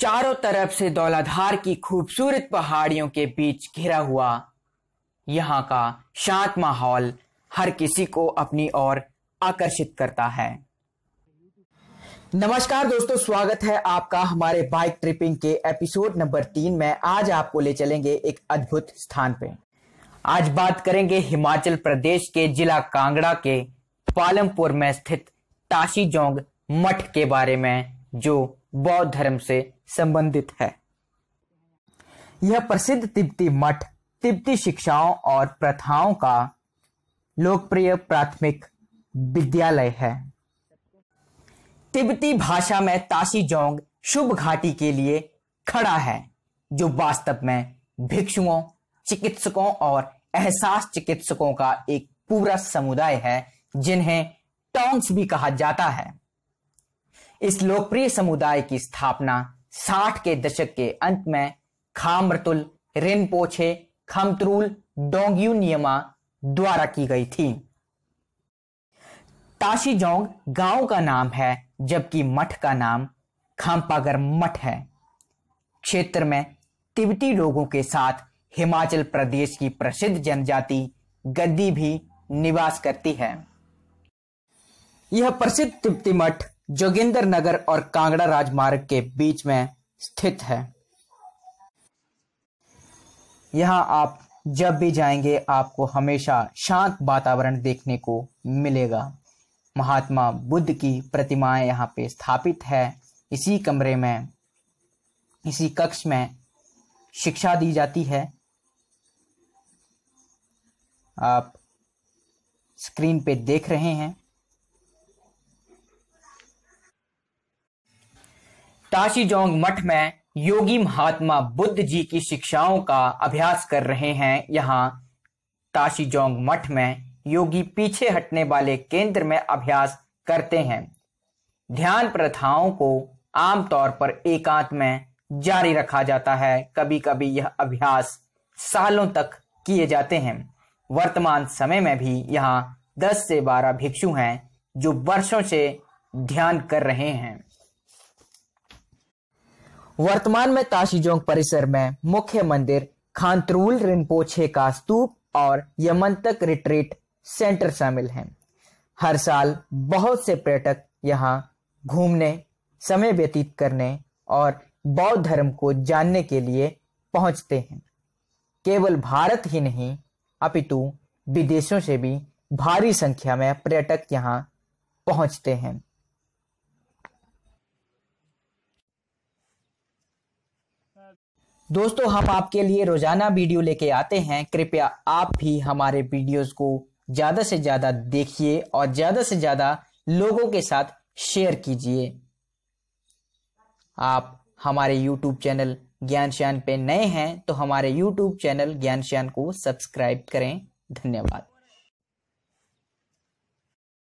चारों तरफ से दौलाधार की खूबसूरत पहाड़ियों के बीच घिरा हुआ यहाँ का शांत माहौल हर किसी को अपनी ओर आकर्षित करता है नमस्कार दोस्तों स्वागत है आपका हमारे बाइक ट्रिपिंग के एपिसोड नंबर तीन में आज आपको ले चलेंगे एक अद्भुत स्थान पे आज बात करेंगे हिमाचल प्रदेश के जिला कांगड़ा के पालमपुर में स्थित ताशी जोंग मठ के बारे में जो बौद्ध धर्म से संबंधित है यह प्रसिद्ध तिब्बती मठ तिब्बती शिक्षाओं और प्रथाओं का लोकप्रिय प्राथमिक विद्यालय है तिब्बती भाषा में ताशी जोंग शुभ घाटी के लिए खड़ा है जो वास्तव में भिक्षुओं चिकित्सकों और एहसास चिकित्सकों का एक पूरा समुदाय है जिन्हें टोंग्स भी कहा जाता है इस लोकप्रिय समुदाय की स्थापना साठ के दशक के अंत में खामरतुल रिनपोछे खमतरुल डोंगयू नियमा द्वारा की गई थी ताशीजोंग गांव का नाम है जबकि मठ का नाम खामपागर मठ है क्षेत्र में तिब्बती लोगों के साथ हिमाचल प्रदेश की प्रसिद्ध जनजाति गद्दी भी निवास करती है यह प्रसिद्ध तिब्बती मठ जोगिंदर नगर और कांगड़ा राजमार्ग के बीच में स्थित है यहाँ आप जब भी जाएंगे आपको हमेशा शांत वातावरण देखने को मिलेगा महात्मा बुद्ध की प्रतिमाएं यहाँ पे स्थापित है इसी कमरे में इसी कक्ष में शिक्षा दी जाती है आप स्क्रीन पे देख रहे हैं ताशीजोंग मठ में योगी महात्मा बुद्ध जी की शिक्षाओं का अभ्यास कर रहे हैं यहाँ ताशीजोंग मठ में योगी पीछे हटने वाले केंद्र में अभ्यास करते हैं ध्यान प्रथाओं को आमतौर पर एकांत में जारी रखा जाता है कभी कभी यह अभ्यास सालों तक किए जाते हैं वर्तमान समय में भी यहाँ 10 से 12 भिक्षु हैं जो वर्षों से ध्यान कर रहे हैं वर्तमान में ताशीजोंग परिसर में मुख्य मंदिर खानतरूल रिनपोछे का स्तूप और यमंतक रिट्रीट सेंटर शामिल हैं हर साल बहुत से पर्यटक यहाँ घूमने समय व्यतीत करने और बौद्ध धर्म को जानने के लिए पहुंचते हैं केवल भारत ही नहीं अपितु विदेशों से भी भारी संख्या में पर्यटक यहाँ पहुंचते हैं दोस्तों हम आपके लिए रोजाना वीडियो लेके आते हैं कृपया आप भी हमारे वीडियोस को ज्यादा से ज्यादा देखिए और ज्यादा से ज्यादा लोगों के साथ शेयर कीजिए आप हमारे यूट्यूब चैनल ज्ञान श्यान पे नए हैं तो हमारे यूट्यूब चैनल ज्ञान श्यान को सब्सक्राइब करें धन्यवाद